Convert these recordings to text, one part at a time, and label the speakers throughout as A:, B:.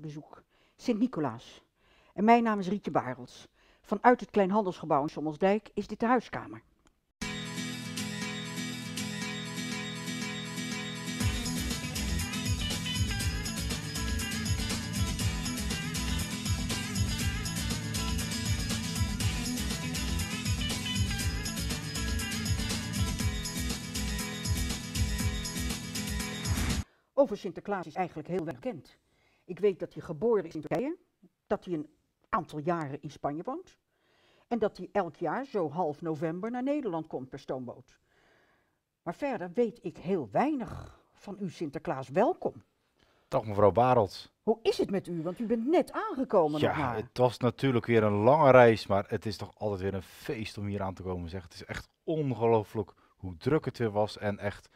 A: bezoek. Sint-Nicolaas. En mijn naam is Rietje Barels. Vanuit het Kleinhandelsgebouw in Sommelsdijk is dit de huiskamer. Over Sinterklaas is eigenlijk heel wel bekend. Ik weet dat hij geboren is in Turkije, dat hij een aantal jaren in Spanje woont en dat hij elk jaar zo half november naar Nederland komt per stoomboot. Maar verder weet ik heel weinig van u Sinterklaas welkom.
B: Dag mevrouw Barelt.
A: Hoe is het met u? Want u bent net aangekomen. Ja, het
B: was natuurlijk weer een lange reis, maar het is toch altijd weer een feest om hier aan te komen. Zeg. Het is echt ongelooflijk hoe druk het weer was en echt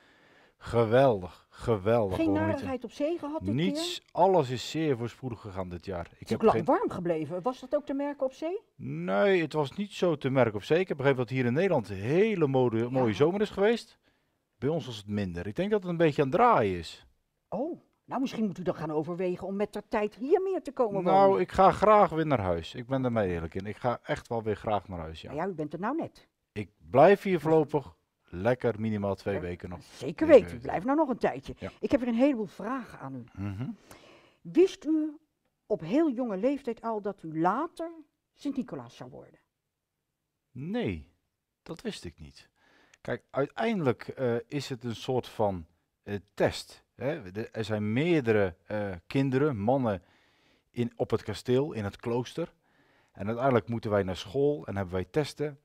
B: Geweldig, geweldig. Geen hoor,
A: op zee gehad dit Niets,
B: alles is zeer voorspoedig gegaan dit jaar. Ik heb lang
A: warm gebleven. Was dat ook te merken op zee?
B: Nee, het was niet zo te merken op zee. Ik heb begrepen dat hier in Nederland een hele mooie zomer is geweest. Bij ons was het minder. Ik denk dat het een beetje aan het draaien is.
A: Oh, nou misschien moet u dan gaan overwegen om met de tijd hier meer te komen wonen. Nou, ik
B: ga graag weer naar huis. Ik ben daarmee eerlijk in. Ik ga echt wel weer graag naar huis, ja. ja, u bent er nou net. Ik blijf hier voorlopig lekker minimaal twee weken nog. Zeker
A: weten, u blijf nou nog een tijdje. Ik heb er een heleboel vragen aan u. Mhm. Wist u op heel jonge leeftijd al dat u later Sint-Nicolaas zou worden?
B: Nee, dat wist ik niet. Kijk, uiteindelijk eh, is het een soort van eh, test. Hè. er zijn meerdere eh, kinderen, mannen, in, op het kasteel, in het klooster. En uiteindelijk moeten wij naar school en hebben wij testen.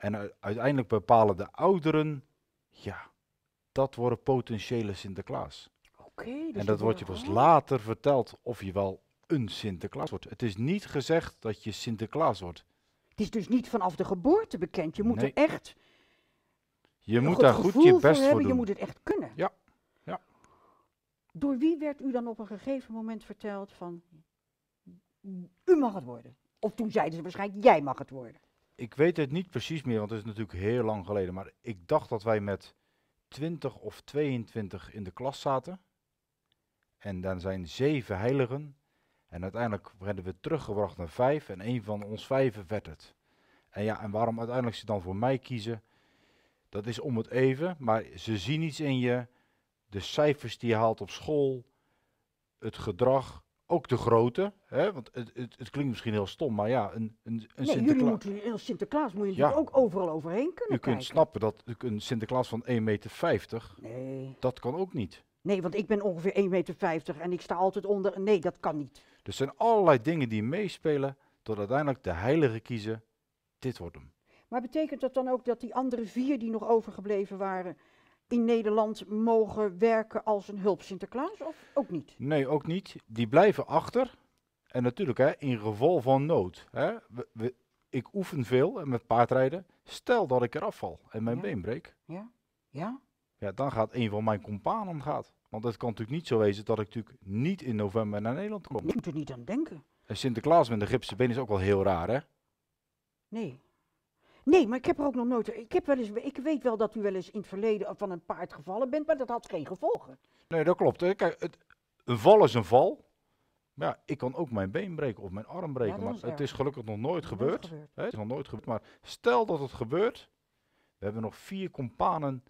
B: En uiteindelijk bepalen de ouderen, ja, dat worden potentiële Sinterklaas. Oké. dus en dat wordt je pas later verteld of je wel een Sinterklaas wordt. Het is niet gezegd dat je Sinterklaas wordt. Het is dus niet vanaf
A: de geboorte bekend.
B: Je moet er echt. Je moet daar goed je best voor, hebben. doen. Je moet het echt kunnen. Ja. ja.
A: Door wie werd u dan op een gegeven moment verteld van. U mag het worden? Of toen zeiden ze waarschijnlijk: jij mag het worden
B: ik weet het niet precies meer, want het is natuurlijk heel lang geleden. Maar ik dacht dat wij met 20 of 22 in de klas zaten. En dan zijn zeven heiligen. En uiteindelijk werden we teruggebracht naar vijf. En een van ons vijven werd het. En ja, en waarom uiteindelijk ze dan voor mij kiezen, dat is om het even. Maar ze zien iets in je. De cijfers die je haalt op school. Het gedrag ook de grote, hè? want het, het, het, klinkt misschien heel stom, maar ja, een, een, een nee, Sinterklaas... jullie moeten,
A: heel Sinterklaas moet je ja. ook overal overheen kunnen Je kunt
B: snappen dat een Sinterklaas van 1,50 meter, nee. dat kan ook niet. Nee, want ik ben ongeveer 1,50 meter en ik sta altijd onder, nee, dat kan niet. Dus zijn allerlei dingen die meespelen, tot uiteindelijk de heilige kiezen, dit wordt hem.
A: Maar betekent dat dan ook dat die andere vier die nog overgebleven waren, in Nederland mogen werken als een hulp Sinterklaas of
B: ook niet? Nee, ook niet. Die blijven achter. En natuurlijk, hè, in geval van nood. Hè, we, ik oefen veel met paardrijden. Stel dat ik eraf val en mijn been breek.
A: Ja. ja.
B: Ja, dan gaat een van mijn companen gaat. Want het kan natuurlijk niet zo wezen dat ik natuurlijk niet in november naar Nederland kom. Je moet er niet aan denken. En Sinterklaas met een gipsen been is ook wel heel raar, hè? Nee.
A: Nee, maar ik heb er ook nog nooit. Ik, heb wel eens, ik weet wel dat u wel eens in het verleden van een paard gevallen bent, maar dat had geen gevolgen.
B: Nee, dat klopt. Kijk, het, een val is een val. Ja, ik kan ook mijn been breken of mijn arm breken, maar het is gelukkig nog nooit gebeurd. het is nog nooit gebeurd. Maar stel dat het gebeurt, we hebben nog vier companen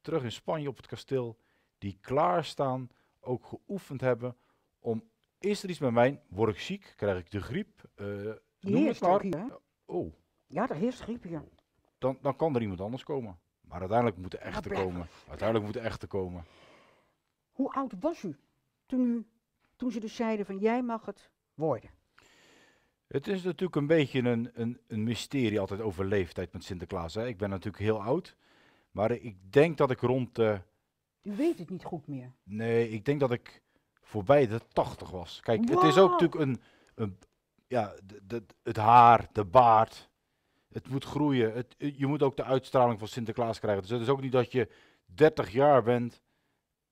B: terug in Spanje op het kasteel die klaarstaan, ook geoefend hebben om, is er iets met mij, word ik ziek, krijg ik de griep, uh, noem het maar. oh, ja, er heerst griep hier. Dan, dan kan er iemand anders komen. Maar uiteindelijk moeten nou, echte komen. Uiteindelijk moeten echte komen.
A: Hoe oud was u toen, u toen ze dus zeiden van jij mag het
B: worden? Het is natuurlijk een beetje een, een, een mysterie altijd over leeftijd met Sinterklaas. Hè. Ik ben natuurlijk heel oud, maar ik denk dat ik rond... Uh,
A: u weet het niet goed meer.
B: Nee, ik denk dat ik voorbij de 80 was. Kijk, het is ook natuurlijk een... een ja, de, het haar, de baard, het moet groeien. Het, eh, je moet ook de uitstraling van Sinterklaas krijgen. Dus het is ook niet dat je 30 jaar bent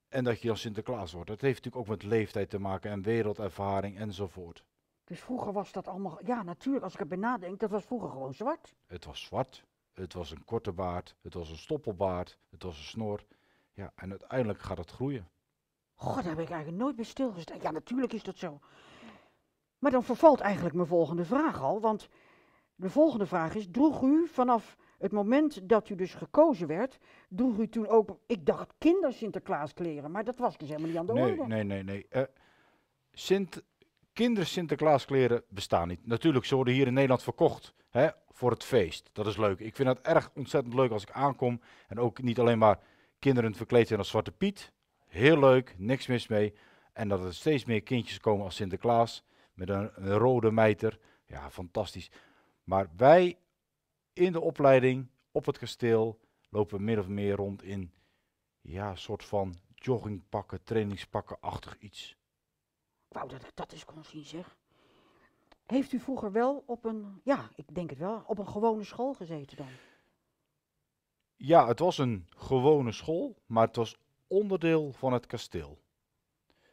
B: en dat je dan Sinterklaas wordt. Dat heeft natuurlijk ook met leeftijd te maken en wereldervaring enzovoort.
A: Dus vroeger was dat allemaal, ja natuurlijk, als ik erbij nadenk, dat was vroeger gewoon zwart.
B: Het was zwart, het was een korte baard, het was een stoppelbaard, het was een snor. Ja, en uiteindelijk gaat het groeien.
A: God, daar heb ik eigenlijk nooit bij stilgestaan. Ja, natuurlijk is dat zo. Maar dan vervalt eigenlijk mijn volgende vraag al, want de volgende vraag is, droeg u vanaf het moment dat u dus gekozen werd, droeg u toen ook, ik dacht, kinder kleren, maar dat was dus helemaal niet aan de orde. Nee,
B: nee, nee. Uh, Sint, kinder bestaan niet. Natuurlijk, ze worden hier in Nederland verkocht hè, voor het feest. Dat is leuk. Ik vind dat erg ontzettend leuk als ik aankom en ook niet alleen maar kinderen verkleed zijn als Zwarte Piet. Heel leuk, niks mis mee. En dat er steeds meer kindjes komen als Sinterklaas met een, een rode mijter. Ja, fantastisch. Maar wij in de opleiding op het kasteel lopen meer of meer rond in ja, soort van joggingpakken, trainingspakken-achtig iets.
A: Wou dat, dat is kon zien zeg. Heeft u vroeger wel op een, ja, ik denk het wel, op een gewone school gezeten dan?
B: Ja, het was een gewone school, maar het was onderdeel van het kasteel.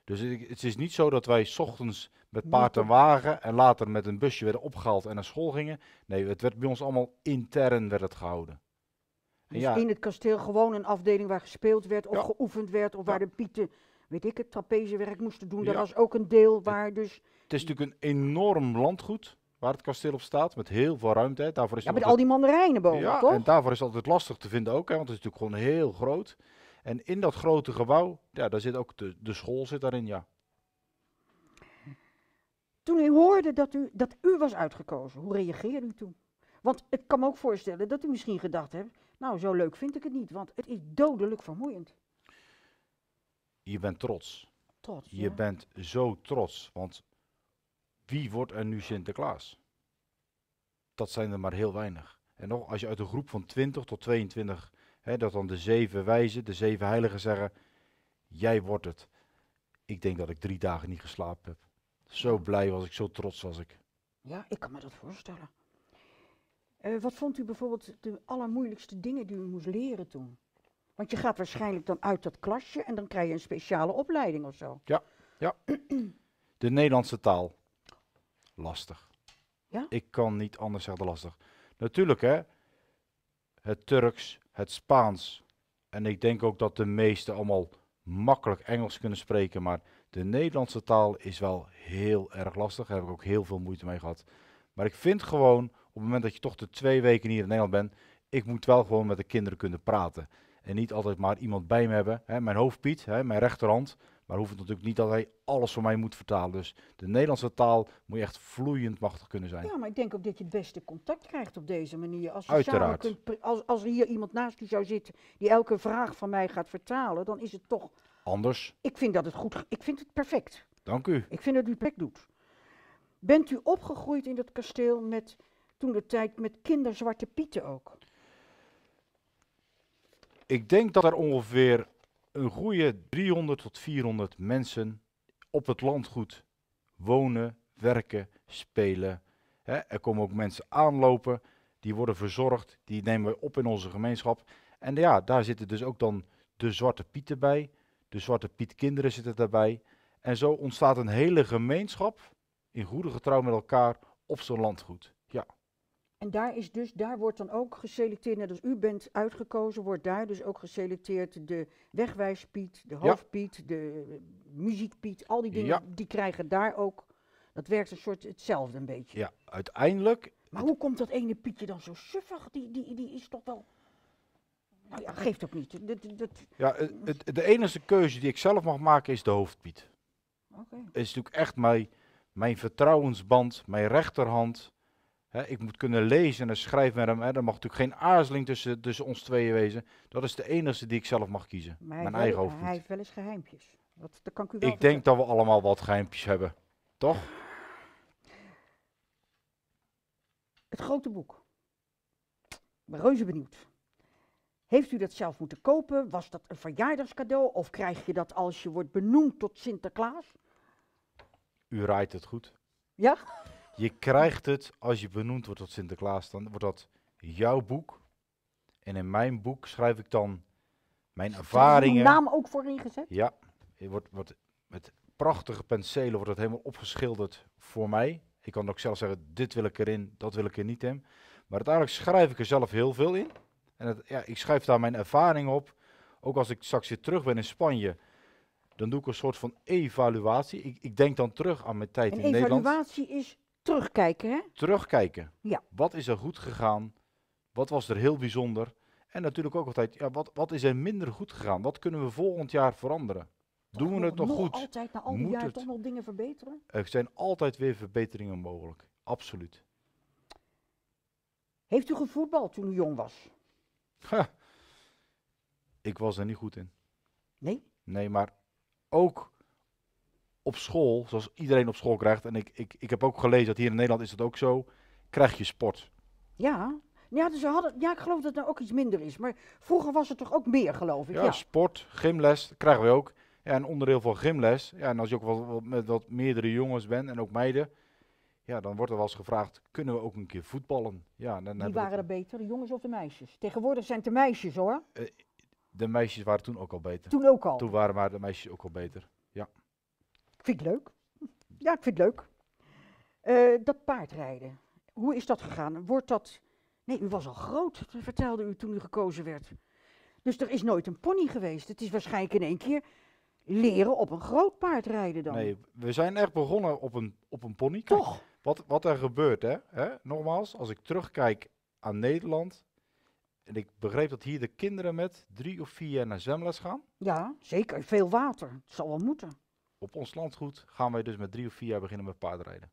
B: Dus het, het is niet zo dat wij s ochtends met paard en wagen en later met een busje werden opgehaald en naar school gingen. Nee, het werd bij ons allemaal intern werd het gehouden. En dus in
A: het kasteel gewoon een afdeling waar gespeeld werd of geoefend werd of waar de pieten, weet ik het, trapezewerk moesten doen. Dat was ook een deel waar dus...
B: Het is natuurlijk een enorm landgoed waar het kasteel op staat, met heel veel ruimte. Daarvoor is ja, met al die mandarijnen boven, ja, en daarvoor is het altijd lastig te vinden ook, hè, want het is natuurlijk gewoon heel groot. En in dat grote gebouw, ja, daar zit ook de, de school zit daarin, ja.
A: Toen u hoorde dat u, dat u was uitgekozen, hoe reageerde u toen? Want ik kan me ook voorstellen dat u misschien gedacht hebt, nou zo leuk vind ik het niet, want het is dodelijk vermoeiend.
B: Je bent trots. Trots. Je bent zo trots, want wie wordt er nu Sinterklaas? Dat zijn er maar heel weinig. En nog, als je uit een groep van 20 tot 22, hè, dat dan de zeven wijzen, de zeven heiligen zeggen, jij wordt het. Ik denk dat ik drie dagen niet geslapen heb. Zo blij was ik, zo trots was ik.
A: Ja, ik kan me dat voorstellen. Eh, wat vond u bijvoorbeeld de allermoeilijkste dingen die u moest leren toen? Want je gaat waarschijnlijk dan uit dat klasje en dan krijg je een speciale opleiding of zo.
B: Ja, ja. de Nederlandse taal. Lastig. Ja? Ik kan niet anders zeggen lastig. Natuurlijk hè, het Turks, het Spaans. En ik denk ook dat de meesten allemaal makkelijk Engels kunnen spreken, maar de Nederlandse taal is wel heel erg lastig. Daar heb ik ook heel veel moeite mee gehad. Maar ik vind gewoon, op het moment dat je toch de twee weken hier in Nederland bent, ik moet wel gewoon met de kinderen kunnen praten. En niet altijd maar iemand bij me hebben. Hè, mijn hoofdpiet, hè, mijn rechterhand. Maar hoeft natuurlijk niet dat hij alles voor mij moet vertalen. Dus de Nederlandse taal moet je echt vloeiend machtig kunnen zijn. Ja,
A: maar ik denk ook dat je het beste contact krijgt op deze manier. Als je Uiteraard. Kunt, als, als er hier iemand naast je zou zitten die elke vraag van mij gaat vertalen, dan is het toch Anders? Ik vind dat het goed, ik vind het perfect. Dank u. Ik vind dat u het doet. Bent u opgegroeid in dat kasteel met, toen de tijd, met kinderzwarte pieten ook?
B: Ik denk dat er ongeveer een goede 300 tot 400 mensen op het landgoed wonen, werken, spelen. er komen ook mensen aanlopen, die worden verzorgd, die nemen we op in onze gemeenschap. En ja, daar zitten dus ook dan de zwarte pieten bij. De Zwarte Piet kinderen zitten daarbij. En zo ontstaat een hele gemeenschap in goede getrouw met elkaar op zo'n landgoed. Ja.
A: En daar, is dus, daar wordt dan ook geselecteerd, net als u bent uitgekozen, wordt daar dus ook geselecteerd de wegwijspiet, de hoofdpiet, de muziekpiet, al die dingen, die krijgen daar ook, dat werkt een soort hetzelfde een beetje. Ja,
B: uiteindelijk...
A: Maar hoe komt dat ene pietje dan zo suffig? Die, die, die is toch wel... Nou geeft ook niet. Dat, dat
B: ja, eh, het, de enige keuze die ik zelf mag maken is de hoofdpiet. Okay. is natuurlijk echt mijn, mijn vertrouwensband, mijn rechterhand. ik moet kunnen lezen en schrijven met hem. Er mag natuurlijk geen aarzeling tussen, tussen ons tweeën wezen. Dat is de enige die ik zelf mag kiezen. mijn eigen hoofd. Hij
A: heeft wel eens geheimpjes. kan ik wel ik
B: denk dat we allemaal wat geheimpjes hebben. Toch?
A: Het grote boek. Ik ben reuze benieuwd. Heeft u dat zelf moeten kopen? Was dat een verjaardagscadeau? Of krijg je dat als je wordt benoemd tot Sinterklaas?
B: U raait het goed. Ja? Je krijgt het als je benoemd wordt tot Sinterklaas. Dan wordt dat jouw boek. En in mijn boek schrijf ik dan mijn ervaringen. Je naam
A: ook voor ingezet?
B: Ja. Het wordt, wordt, met prachtige penselen wordt het helemaal opgeschilderd voor mij. Ik kan ook zelf zeggen, dit wil ik erin, dat wil ik er niet in. Maar uiteindelijk schrijf ik er zelf heel veel in. En dat, ja, ik schrijf daar mijn ervaring op. Ook als ik straks weer terug ben in Spanje, dan doe ik een soort van evaluatie. Ik, ik denk dan terug aan mijn tijd in Nederland.
A: Evaluatie is terugkijken, hè?
B: Terugkijken. Ja. Wat is er goed gegaan? Wat was er heel bijzonder? En natuurlijk ook altijd, ja, wat, wat is er minder goed gegaan? Wat kunnen we volgend jaar veranderen? Doen we het nog, nog goed? altijd na al die jaren toch
A: nog dingen verbeteren?
B: Er zijn altijd weer verbeteringen mogelijk. Absoluut. Heeft u gevoetbald
A: toen u jong was? Ha.
B: Ik was er niet goed in. Nee? Nee, maar ook op school, zoals iedereen op school krijgt, en ik, ik, ik heb ook gelezen dat hier in Nederland is dat ook zo, krijg je sport.
A: Ja, ja, dus hadden, ja ik geloof dat het nou ook iets minder is, maar vroeger was het toch ook meer, geloof ik. Ja,
B: sport, gymles, krijgen we ook. Ja, een onderdeel van gymles. Ja, en als je ook wel, wel met wat meerdere jongens bent en ook meiden, ja, dan wordt er wel eens gevraagd, kunnen we ook een keer voetballen? Ja, dan Die waren
A: er beter, de jongens of de meisjes? Tegenwoordig zijn het de meisjes hoor.
B: Eh, de meisjes waren toen ook al beter. Toen ook al? Toen waren maar de meisjes ook al beter, ja. Ik vind het leuk. Ja, ik vind het leuk.
A: Uh, dat paardrijden, hoe is dat gegaan? Wordt dat... Nee, u was al groot, vertelde u toen u gekozen werd. Dus er is nooit een pony geweest. Het is waarschijnlijk in één keer leren op een groot paard rijden dan. Nee,
B: we zijn echt begonnen op een, op een pony. Toch? Wat, wat er gebeurt, hè? hè? Nogmaals, als ik terugkijk aan Nederland. En ik begreep dat hier de kinderen met drie of vier jaar naar zwemles gaan. Ja, zeker. Veel water. Het zal wel moeten. Op ons landgoed gaan wij dus met drie of vier jaar beginnen met paardrijden.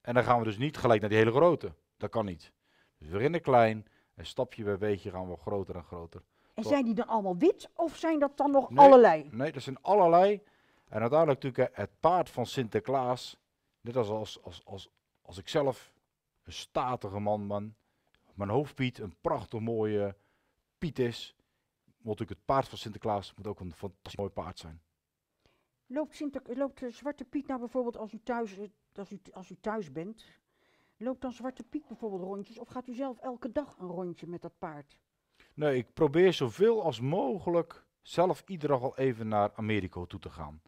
B: En dan gaan we dus niet gelijk naar die hele grote. Dat kan niet. Dus we beginnen klein en stapje bij beetje gaan we groter en groter. En zijn
A: die dan allemaal wit of zijn dat dan nog allerlei?
B: Nee, dat zijn allerlei. En uiteindelijk natuurlijk het paard van Sinterklaas Net als als, als, als, als ik zelf, een statige man, man mijn hoofdpiet een prachtig mooie piet is. moet ik het paard van Sinterklaas moet ook een fantastisch mooi paard zijn.
A: Loopt, Sinter, loopt de Zwarte Piet nou bijvoorbeeld als u, thuis, eh, als, u, als u thuis bent, loopt dan Zwarte Piet bijvoorbeeld rondjes? Of gaat u zelf elke dag een rondje met dat paard?
B: Nee, ik probeer zoveel als mogelijk zelf iedere dag al even naar Amerika toe te gaan.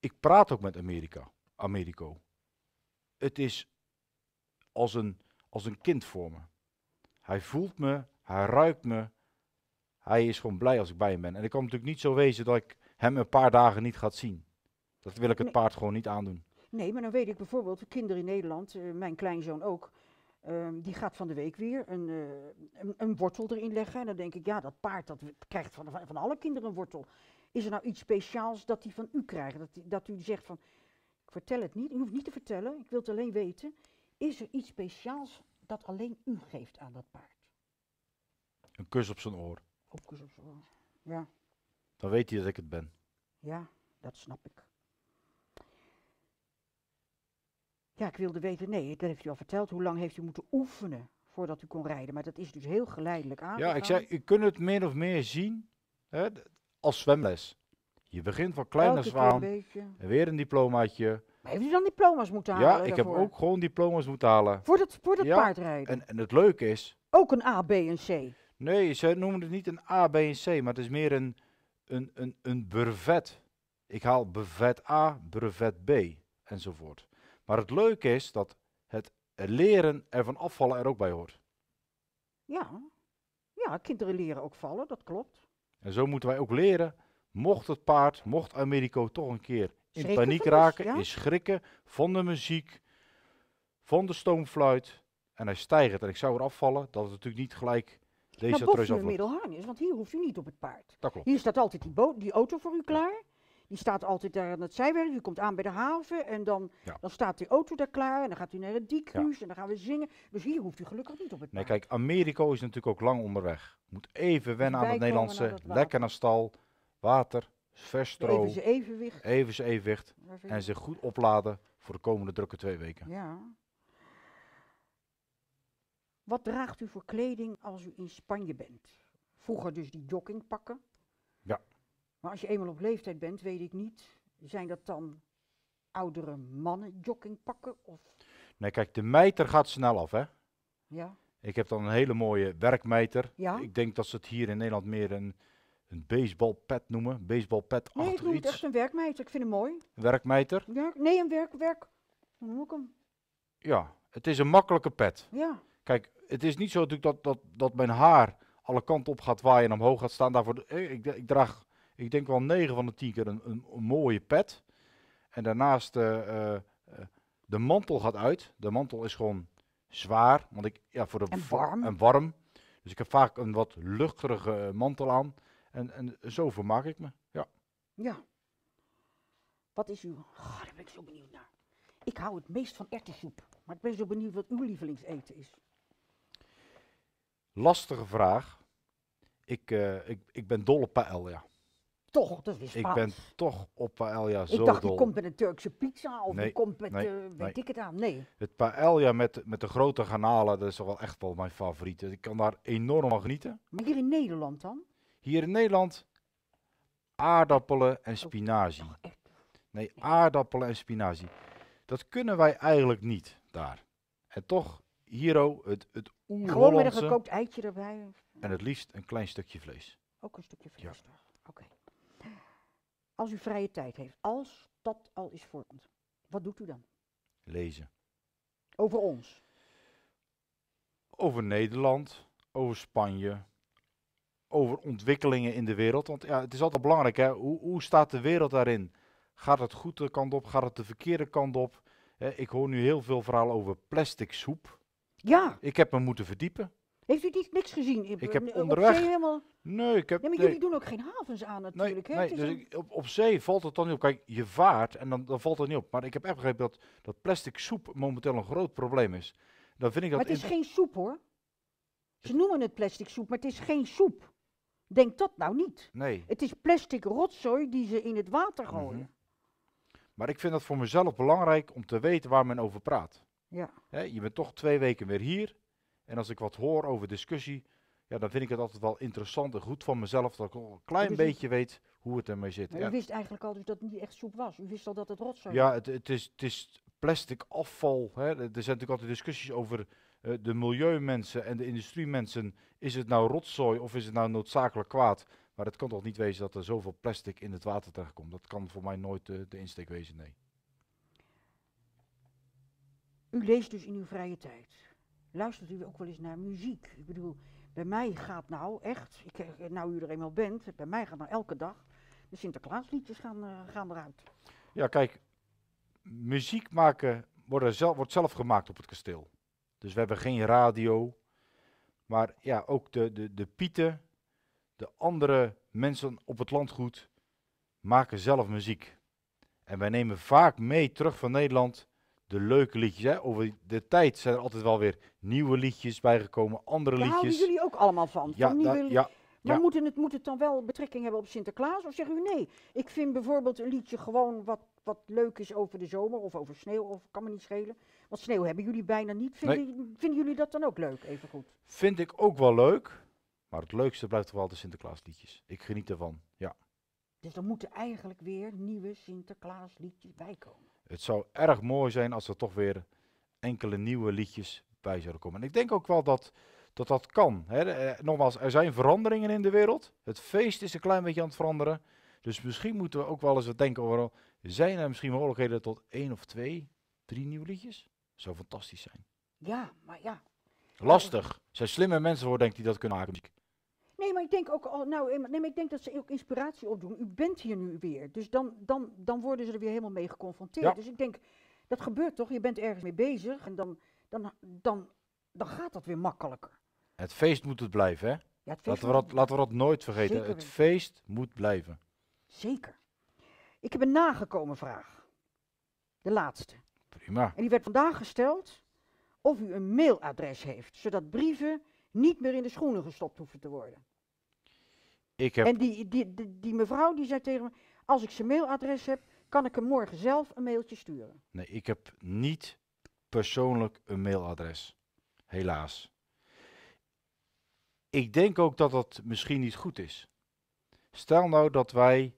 B: Ik praat ook met Amerika. Americo. Het is als een, als een kind voor me. Hij voelt me, hij ruikt me. Hij is gewoon blij als ik bij hem ben. En ik kan natuurlijk niet zo wezen dat ik hem een paar dagen niet ga zien. Dat wil ik het paard gewoon niet aandoen.
A: Nee, maar dan weet ik bijvoorbeeld, kinderen in Nederland, eh, mijn kleinzoon ook, ehm, die gaat van de week weer eh, een, een, wortel erin leggen. En dan denk ik, ja, dat paard dat krijgt van, van alle kinderen een wortel. Is er nou iets speciaals dat die van u krijgen? Dat, dat u zegt van, ik vertel het niet, u hoeft niet te vertellen, ik wil het alleen weten. Is er iets speciaals dat alleen u geeft aan dat paard?
B: Een kus op zijn oor.
A: Een kus op zijn oor, ja.
B: Dan weet hij dat ik het ben. Ja, dat snap ik.
A: Ja, ik wilde weten, nee, dat heeft u al verteld. Hoe lang heeft u moeten oefenen voordat u kon rijden? Maar dat is dus heel geleidelijk aan. Ja, ik zei,
B: u kunt het meer of meer zien hè, als zwemles. Je begint van klein naar zwaan. En weer een diplomaatje.
A: Maar heeft u dan diploma's moeten halen? Ja, ik heb ook
B: gewoon diploma's moeten halen. Voor
A: dat, voor ja, paardrijden?
B: En, en het leuke is...
A: Ook een A, B en C?
B: Nee, ze noemen het niet een A, B en C, maar het is meer een, een, een, een brevet. Ik haal brevet A, brevet B enzovoort. Maar het leuke is dat het leren ervan afvallen er ook bij hoort.
A: Ja, ja kinderen leren ook vallen, dat klopt.
B: En zo moeten wij ook leren Mocht het paard, mocht Americo toch een keer in paniek raken, is schrikken van de muziek, van de stoomfluit. En hij stijgt en ik zou eraf vallen dat het natuurlijk niet gelijk deze maar boven
A: uw is, want hier hoeft u niet op het paard. Hier staat altijd die, die auto voor u klaar. Die staat altijd daar aan het zijwerk. U komt aan bij de haven en dan, dan staat die auto daar klaar. En dan gaat u naar het diekhuis en dan gaan we zingen. Dus hier hoeft u gelukkig niet op het paard.
B: Nee, kijk, Americo is natuurlijk ook lang onderweg. Moet even wennen aan het Nederlandse. lekker naar stal water, vers Even evenwicht. Even evenwicht. En zich goed opladen voor de komende drukke twee weken. Ja.
A: Wat draagt u voor kleding als u in Spanje bent? Vroeger dus die joggingpakken. Ja. Maar als je eenmaal op leeftijd bent, weet ik niet, zijn dat dan oudere mannen joggingpakken? Of?
B: Nee, kijk, de mijter gaat snel af, hè? Ja. Ik heb dan een hele mooie werkmeter. Ja? Ik denk dat ze het hier in Nederland meer een een baseballpet noemen. Baseballpet nee, achter iets. Nee, ik noem het echt
A: een werkmeter. Ik vind hem mooi. Een
B: werkmeter?
A: nee, een werk, werk. Hoe noem ik hem?
B: Ja, het is een makkelijke pet. Ja. Kijk, het is niet zo dat, dat, dat mijn haar alle kanten op gaat waaien en omhoog gaat staan. Daarvoor, eh, ik, ik draag, ik denk wel 9 van de 10 keer een, een, mooie pet. En daarnaast, eh, eh, de mantel gaat uit. De mantel is gewoon zwaar. Want ik, ja, voor de en warm. En warm. Dus ik heb vaak een wat luchtige mantel aan. En, en zo vermaak ik me. Ja.
A: Ja. Wat is uw. Oh, daar ben ik zo benieuwd naar. Ik hou het meest van erwtensoep. Maar ik ben zo benieuwd wat uw lievelingseten is.
B: Lastige vraag. Ik, eh, ik, ik ben dol op paella.
A: Toch, dat is Ik ben toch
B: op paella zo dol. Ik dacht, die komt
A: met een Turkse pizza of nee, die komt met, eh, weet ik het aan. Nee.
B: Het paella met, met de grote garnalen, dat is wel echt wel mijn favoriet. Ik kan daar enorm van genieten.
A: Maar hier in Nederland dan?
B: Hier in Nederland aardappelen en spinazie. Oh, nee, aardappelen en spinazie. Dat kunnen wij eigenlijk niet daar. En toch, hier het, het oer Gewoon met een gekookt eitje erbij. En het liefst een klein stukje vlees. Ook een stukje vlees. Ja. Oké.
A: Als u vrije tijd heeft, als dat al is vormd, wat doet u dan?
B: Lezen. Over ons? Over Nederland, over Spanje, over ontwikkelingen in de wereld. Want ja, het is altijd belangrijk, hè? Hoe, hoe staat de wereld daarin? Gaat het goed de kant op? Gaat het de verkeerde kant op? ik hoor nu heel veel verhalen over plastic soep. Ja. Ik heb me moeten verdiepen.
A: Heeft u niet niks gezien? Ik, ik heb onderweg. Helemaal...
B: Nee, ik heb. Nee, jullie
A: doen ook geen havens aan
B: natuurlijk. Nee, hè? Nee, dus op, op, zee valt het dan niet op. Kijk, je vaart en dan, dan valt het niet op. Maar ik heb echt begrepen dat, dat plastic soep momenteel een groot probleem is. Dan vind ik dat maar het is geen
A: soep hoor. Ze noemen het plastic soep, maar het is geen soep. Denk dat nou niet. Nee. Het is plastic rotzooi die ze in het water mhm. gooien.
B: Maar ik vind dat voor mezelf belangrijk om te weten waar men over praat. Ja. je bent toch twee weken weer hier. En als ik wat hoor over discussie, ja, dan vind ik het altijd wel interessant en goed van mezelf dat ik al een klein dus beetje weet hoe het ermee zit. ja. u wist
A: eigenlijk al dus dat het niet echt soep was. U wist al dat het rotzooi was. Ja,
B: het, het, is, het is plastic afval. Er zijn natuurlijk altijd discussies over eh, de milieumensen en de industriemensen, is het nou rotzooi of is het nou noodzakelijk kwaad? Maar het kan toch niet wezen dat er zoveel plastic in het water terechtkomt? Dat kan voor mij nooit eh, de insteek wezen, nee.
A: U leest dus in uw vrije tijd. Luistert u ook wel eens naar muziek? Ik bedoel, bij mij gaat nou echt, ik, eh, nou u er eenmaal bent, bij mij gaat nou elke dag de Sinterklaasliedjes gaan, gaan eruit.
B: Ja, kijk, muziek maken wordt wordt zelf gemaakt op het kasteel. Dus we hebben geen radio. Maar ja, ook de, de, de pieten, de andere mensen op het landgoed, maken zelf muziek. En wij nemen vaak mee terug van Nederland de leuke liedjes. Hè. Over de tijd zijn er altijd wel weer nieuwe liedjes bijgekomen, andere liedjes. Daar houden jullie ook
A: allemaal van? van nieuwe... ja, maar moeten moet, het, moet het dan wel betrekking hebben op Sinterklaas? Of zeggen u nee, ik vind bijvoorbeeld een liedje gewoon wat wat leuk is over de zomer of over sneeuw, of kan me niet schelen. Want sneeuw hebben jullie bijna niet. Vinden, vinden jullie dat dan ook leuk, even goed?
B: Vind ik ook wel leuk, maar het leukste blijft toch wel de Sinterklaasliedjes. Ik geniet ervan, ja.
A: Dus dan moeten eigenlijk weer nieuwe Sinterklaasliedjes bij komen.
B: Het zou erg mooi zijn als er toch weer enkele nieuwe liedjes bij zouden komen. En ik denk ook wel dat dat, dat kan. Hè. Eh, nogmaals, er zijn veranderingen in de wereld. Het feest is een klein beetje aan het veranderen. Dus misschien moeten we ook wel eens wat denken over zijn er misschien mogelijkheden tot één of twee, drie nieuwe liedjes? Zou fantastisch zijn.
A: Ja, maar ja.
B: Lastig. Zijn slimme mensen voor, denk ik, die dat kunnen maken.
A: Nee, maar ik denk ook, al, nou, eh, nee, maar ik denk dat ze ook inspiratie opdoen. U bent hier nu weer, dus dan, dan, dan worden ze er weer helemaal mee geconfronteerd. Ja. Dus ik denk, dat gebeurt toch? Je bent ergens mee bezig en dan, dan, dan, dan gaat dat weer makkelijker.
B: Het feest moet het blijven, hè? Ja, het feest laten, we dat, laten we dat nooit vergeten. het feest moet blijven.
A: Zeker. Ik heb een nagekomen vraag. De laatste. Prima. En die werd vandaag gesteld of u een mailadres heeft, zodat brieven niet meer in de schoenen gestopt hoeven te worden. Ik heb... En die, die, die, die mevrouw die zei tegen me, als ik zijn mailadres heb, kan ik hem morgen zelf een mailtje sturen.
B: Nee, ik heb niet persoonlijk een mailadres. Helaas. Ik denk ook dat dat misschien niet goed is. Stel nou dat wij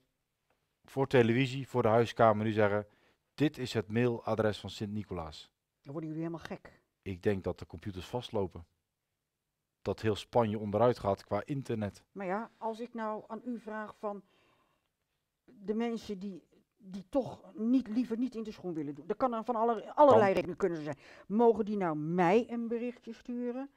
B: voor televisie, voor de huiskamer nu zeggen: Dit is het mailadres van Sint-Nicolaas. Dan worden jullie helemaal gek. Ik denk dat de computers vastlopen. Dat heel Spanje onderuit gaat qua internet.
A: Maar ja, als ik nou aan u vraag van de mensen die, die toch niet, liever niet in de schoen willen doen. Dat kan dan van allerlei redenen kunnen zijn. Mogen die nou mij een berichtje sturen?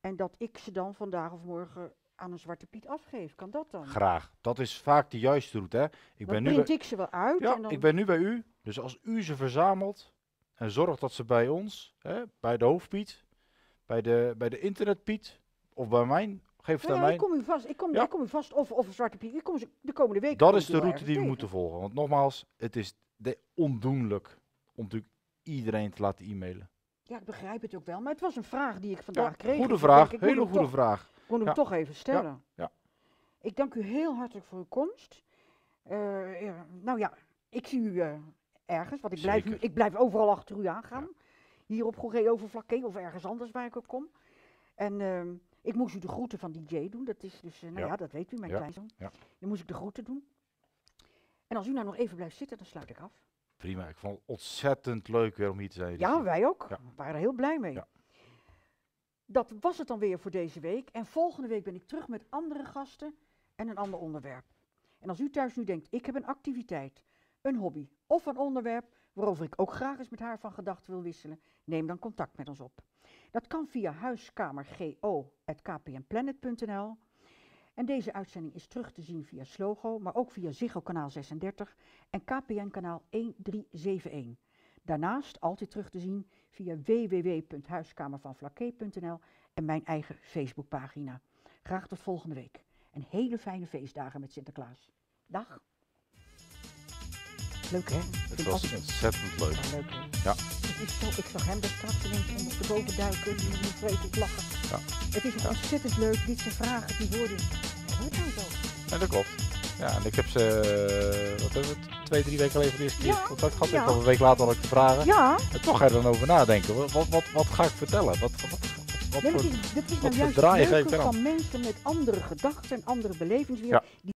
A: En dat ik ze dan vandaag of morgen aan een Zwarte Piet afgeven Kan dat dan? Graag.
B: Dat is vaak de juiste route. Hè? Ik ben nu bij...
A: ik ze wel uit. Ja, ik
B: ben nu bij u. Dus als u ze verzamelt en zorgt dat ze bij ons, hè, bij de hoofdpiet, bij de, bij de internetpiet of bij mijn, geef het nou aan mij. Ik kom
A: u vast. Ik kom, ja. ik kom vast of, of een Zwarte Piet. Ik kom ze de komende week. Dat is de route die we
B: moeten volgen. Want nogmaals, het is de ondoenlijk om natuurlijk iedereen te laten e-mailen.
A: Ja, ik begrijp het ook wel. Maar het was een vraag die ik vandaag kreeg. Goede dus vraag. hele goede vraag kon hem toch even stellen. Ja. Ik dank u heel hartelijk voor uw komst. Eh, eh, nou ja, ik zie u eh, ergens, want ik blijf, ik blijf overal achter u aangaan. Hier op Goree Overvlakke of ergens anders waar ik ook kom. En ehm, ik moest u de groeten van DJ doen. Dat is dus, nou ja. dat weet u, mijn kleinzoon. Dan moest ik de groeten doen. En als u nou nog even blijft zitten, dan sluit ik af.
B: Prima, ik vond het ontzettend leuk weer om hier te zijn. Ja, dus, wij ook. We
A: waren er heel blij mee dat was het dan weer voor deze week. En volgende week ben ik terug met andere gasten en een ander onderwerp. En als u thuis nu denkt, ik heb een activiteit, een hobby of een onderwerp waarover ik ook graag eens met haar van gedachten wil wisselen, neem dan contact met ons op. Dat kan via huiskamergo.kpnplanet.nl. En deze uitzending is terug te zien via Slogo, maar ook via Ziggo kanaal 36 en KPN kanaal 1371. Daarnaast altijd terug te zien via www.huiskamervanflaké.nl en mijn eigen Facebookpagina. Graag tot volgende week en hele fijne feestdagen met Sinterklaas. Dag. Leuk hè?
B: Het was ontzettend leuk. Ja, leuk, ja. Zo, ik zag hem daar straks ineens onder de boven duiken en moet te lachen. Ja.
A: Het is ontzettend leuk, dit te vragen die worden. Hoort nou zo?
B: En dat klopt. Ja, en ik heb ze, eh, wat is het, twee, drie weken geleden even de eerste keer ja, contact gehad. Ik had een week later had ik te vragen. Ja. En toch ga je er dan over nadenken. Wat, wat, wat, ga ik vertellen? Wat, wat, wat, wat, voor, dit is, dit nou juist het van
A: mensen met andere gedachten en andere belevingswereld.